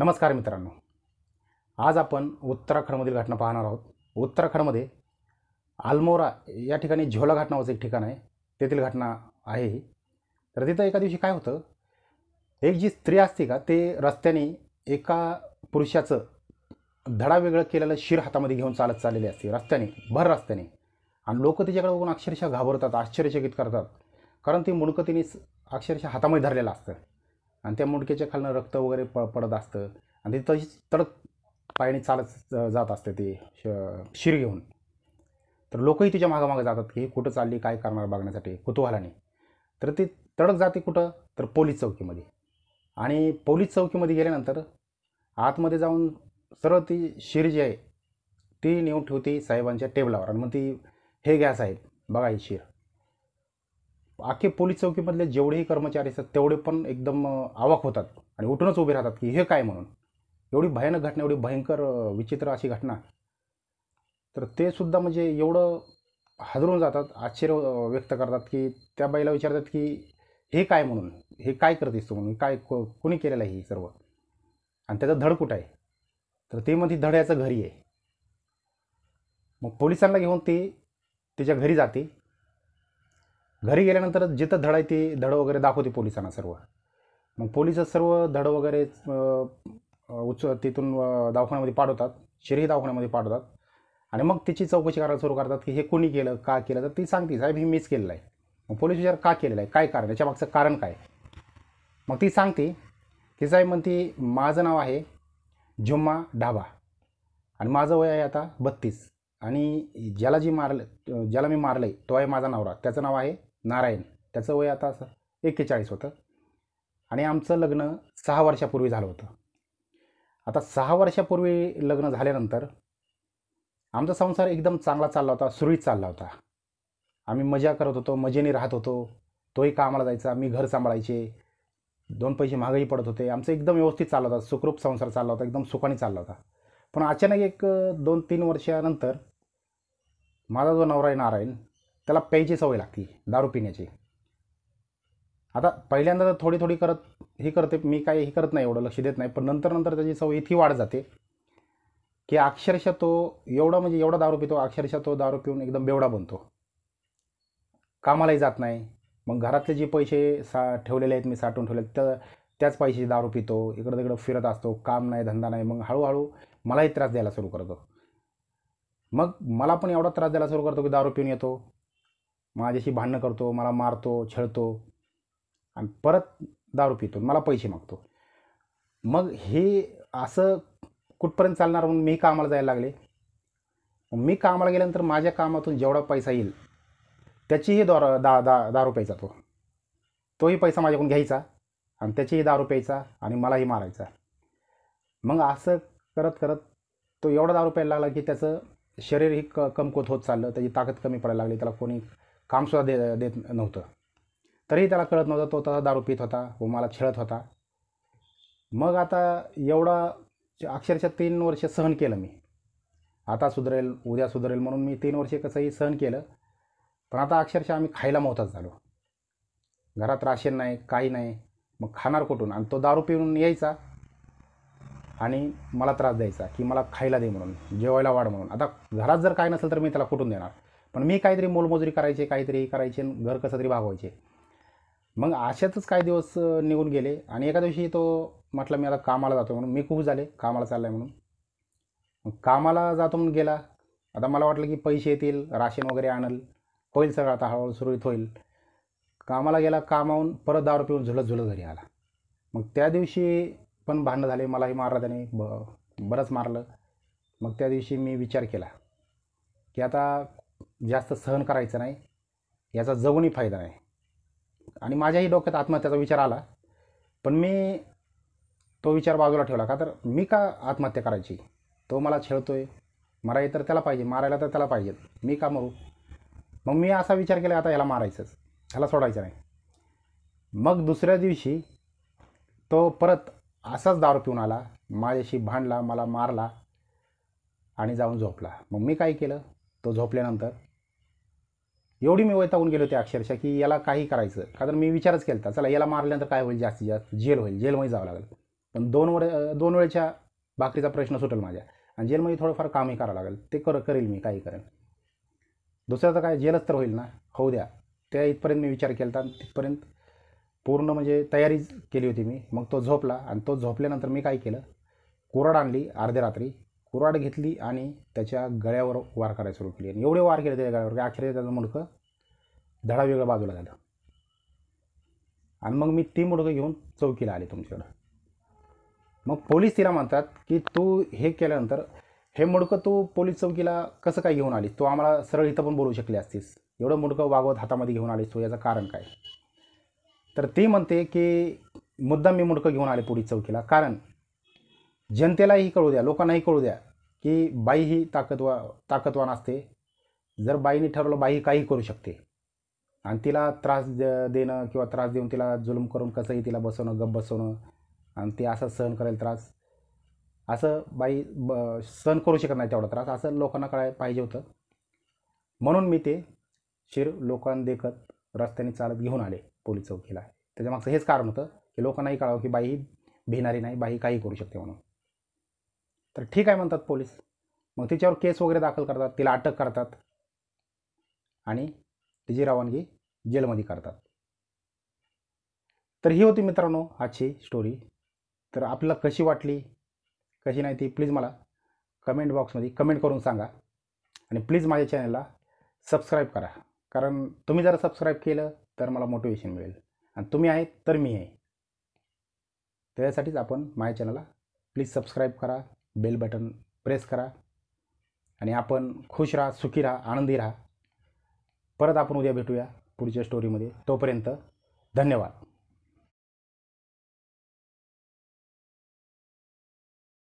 नमस्कार मित्रांनो आज आपण उत्तराखंडमधील घटना पाहणार आहोत उत्तराखंडमध्ये आलमोरा या ठिकाणी झोला घाट नावाचं एक ठिकाण आहे तेथील घटना आहे ही तर तिथं एका दिवशी काय होतं एक जी स्त्री असते का ते रस्त्याने एका पुरुषाचं धडा वेगळं केलेलं शिर हातामध्ये घेऊन चालत चाललेली असते रस्त्याने भर रस्त्याने आणि लोक तिच्याकडे बघून अक्षरशः घाबरतात आश्चर्यचकित करतात कारण ती मुणकं तिने अक्षरशः हातामध्ये धरलेलं असतं आणि त्या मुंडक्याच्या खालनं रक्त वगैरे प पडत असतं आणि ते तशीच तडत पायने चालत जात असते ते श शिर घेऊन तर लोकही तिच्या मागामागं जातात की कुठं चालली काय करणार बघण्यासाठी नाही तर ती तडक जाते कुठं तर पोलीस चौकीमध्ये आणि पोलीस चौकीमध्ये गेल्यानंतर आतमध्ये जाऊन सरळ ती शिर जी आहे ती नेऊन ठेवते साहेबांच्या टेबलावर आणि मग ती हे गॅस आहे बघा ही शिर आखे पोलीस चौकीमधले जेवढेही कर्मचारी असतात तेवढे पण एकदम आवाक होतात आणि उठूनच उभे राहतात की हे काय म्हणून एवढी भयानक घटना एवढी भयंकर विचित्र अशी घटना तर ते सुद्धा म्हणजे एवढं हादरून जातात आश्चर्य व्यक्त करतात की त्या बाईला विचारतात की हे काय म्हणून हे काय करतेस तू म्हणून काय को कोणी केलेलं आहे हे सर्व आणि त्याचा धड कुठं आहे तर ते म्हणते धड याचं घरी आहे मग पोलिसांना घेऊन ते त्याच्या घरी जाते घरी गेल्यानंतर जिथं धड आहे ती धड वगैरे दाखवते पोलिसांना सर्व मग पोलिस सर्व धड वगैरे उच्च तिथून दवाखान्यामध्ये पाठवतात शिरही दवाखान्यामध्ये पाठवतात आणि मग तिची चौकशी करायला सुरू करतात की हे कोणी केलं का केलं तर ती सांगते साहेब मी मिस केलेलं आहे मग पोलीस विचार का केलेलं आहे काय कारण याच्यामागचं कारण काय मग ती सांगते की साहेब म्हणते माझं नाव आहे जुम्मा ढाबा आणि माझं वय आहे आता बत्तीस आणि ज्याला जी मारलं ज्याला मी मारलं आहे तो आहे माझा नवरा त्याचं नाव आहे नारायण त्याचं वय आता असं एक्केचाळीस होतं आणि आमचं लग्न सहा वर्षापूर्वी झालं होतं आता सहा वर्षापूर्वी लग्न झाल्यानंतर आमचा संसार एकदम चांगला चालला होता सुरळीत चालला होता आम्ही मजा करत होतो मजेने राहत होतो तोही कामाला जायचा मी घर सांभाळायचे दोन पैसे महागाई पडत होते आमचं एकदम व्यवस्थित चालला होता सुखरूप संसार चालला होता एकदम सुखाने चालला होता पण अचानक एक दोन तीन वर्षानंतर माझा जो नवरा आहे नारायण त्याला प्यायची सवय लागते दारू पिण्याची आता पहिल्यांदा तर थोडी थोडी करत हे करते मी काय हे करत नाही एवढं लक्ष देत नाही पण नंतर नंतर त्याची सवय इतकी वाढ जाते की अक्षरशः तो एवढा म्हणजे एवढा दारू पितो अक्षरशः तो दारू पिऊन एकदम बेवडा बनतो कामालाही जात नाही मग घरातले जे पैसे सा ठेवलेले आहेत मी साठवून ठेवले त्या त्याच पैसे दारू पितो इकडं तिकडं फिरत असतो काम नाही धंदा नाही मग हळूहळू मलाही त्रास द्यायला सुरू करतो मग मला पण एवढा त्रास द्यायला सुरू करतो की दारू पिऊन येतो माझ्याशी भांडणं करतो मला मारतो छळतो आणि परत दारू पितो मला पैसे मागतो मग हे असं कुठपर्यंत चालणार म्हणून मी कामाला जायला लागले मी कामाला गेल्यानंतर माझ्या कामातून जेवढा पैसा येईल त्याचीही दौरा दा दा दारू प्यायचा तो तोही पैसा माझ्याकडून घ्यायचा आणि त्याचीही दारू प्यायचा आणि मलाही मारायचा मग असं करत करत तो एवढा दारू प्यायला लागला की त्याचं शरीरही क कमकुवत होत चाललं त्याची ताकद कमी पडायला लागली त्याला कोणी कामसुद्धा दे देत नव्हतं तरीही त्याला कळत नव्हतं तो तसा दारू पित होता व मला छळत होता मग आता एवढा अक्षरशः तीन वर्ष सहन केलं मी आता सुधरेल उद्या सुधरेल म्हणून मी तीन वर्षे कसंही सहन केलं पण आता अक्षरशः आम्ही खायला मोहताच झालो घरात राशन नाही काही नाही मग खाणार कुठून आणि तो दारू पिऊन यायचा आणि मला त्रास द्यायचा की मला खायला दे म्हणून जेवायला वाढ म्हणून आता घरात जर काय नसेल तर मी त्याला कुठून देणार पण मी काहीतरी मोलमजुरी करायचे काहीतरी करायचे घर कसं तरी भागवायचे मग अशातच काही दिवस निघून गेले आणि एका दिवशी तो म्हटलं मी आता कामाला जातो म्हणून मी खूप झाले कामाला चाललं म्हणून कामाला जातो म्हणून गेला आता मला वाटलं की पैसे येतील राशन वगैरे आणल होईल सगळं आता हळूहळू सुरळीत होईल कामाला गेला कामावून परत दारू पिऊन झुलत झुलत घरी आला मग त्या दिवशी पण भांडणं झाले मलाही मारलं त्याने ब बरंच मारलं मग त्या दिवशी मी विचार केला की आता जास्त सहन करायचं नाही याचा जवळही फायदा नाही आणि माझ्याही डोक्यात आत्महत्याचा विचार आला पण मी तो विचार बाजूला ठेवला का तर मी का आत्महत्या करायची तो मला छेळतो आहे मराय तर त्याला पाहिजे मारायला तर त्याला पाहिजे मी का मरू मग मी असा विचार केला आता ह्याला मारायचंच ह्याला सोडायचं नाही मग दुसऱ्या दिवशी तो परत असाच दारू पिऊन आला माझ्याशी भांडला मला मारला आणि जाऊन झोपला मग मी काय केलं तो झोपल्यानंतर एवढी मी वैतागून गेले होते अक्षरशः की याला काही करायचं कारण मी विचारच केला होता चला याला मारल्यानंतर काय होईल जास्तीत जास्त जेल होईल जेलमध्ये जावं लागेल पण दोन वर दोन वेळेच्या भाकरीचा प्रश्न सुटेल माझ्या आणि जेलमध्ये थोडंफार कामही करावं लागेल ते कर करेल मी काही करेन तर काय जेलच तर होईल ना होऊ द्या त्या इथपर्यंत मी विचार केला होता तिथपर्यंत पूर्ण म्हणजे तयारीच केली होती मी मग तो झोपला आणि तो झोपल्यानंतर मी काय केलं कुरड आणली अर्ध्या रात्री कुऱ्हाड घेतली आणि त्याच्या गळ्यावर वार करायला सुरू केली आणि एवढे वार केले त्याच्या गळ्यावर की अखेर त्याचं मुडकं धडा वेगळं बाजूला झालं आणि मग मी ती मुडकं घेऊन चौकीला आले तुमच्याकडं मग पोलीस तिला म्हणतात की तू हे केल्यानंतर हे मुडकं तू पोलीस चौकीला कसं काय घेऊन आलीस तू आम्हाला सरळ इथं पण बोलू शकली असतीस एवढं मुडकं वागवत हातामध्ये घेऊन आलीस तू याचं कारण काय तर ती म्हणते की मुद्दाम मी मुडकं घेऊन आले पोलीस चौकीला कारण जनतेलाही कळू द्या लोकांनाही कळू द्या की बाई ही ताकदवा ताकदवान असते जर बाईने ठरवलं बाई काही करू शकते आणि तिला त्रास देणं किंवा त्रास देऊन तिला जुलूम करून कसंही तिला बसवणं गप बसवणं आणि ते असं सहन करेल त्रास असं बाई ब सहन करू शकत नाही तेवढा त्रास असं लोकांना कळाय पाहिजे होतं म्हणून मी ते शिर देखत रस्त्याने चालत घेऊन आले पोलीस चौकीला त्याच्यामागचं हेच कारण होतं की लोकांनाही कळावं की बाई भिणारी नाही बाई काही करू शकते म्हणून तर ठीक आहे म्हणतात पोलीस मग तिच्यावर केस वगैरे दाखल करतात तिला अटक करतात आणि तिची रवानगी जेलमध्ये करतात तर ही होती मित्रांनो आजची स्टोरी तर आपल्याला कशी वाटली कशी नाही ती प्लीज मला कमेंट बॉक्समध्ये कमेंट करून सांगा आणि प्लीज माझ्या चॅनलला सबस्क्राईब करा कारण तुम्ही जर सबस्क्राईब केलं तर मला मोटिवेशन मिळेल आणि तुम्ही आहे तर मी आहे त्याच्यासाठीच आपण माझ्या चॅनलला प्लीज सबस्क्राईब करा बेल बटन प्रेस करा आणि आपण खुश राहा सुखी राहा आनंदी राहा परत आपण उद्या भेटूया पुढच्या स्टोरीमध्ये तोपर्यंत धन्यवाद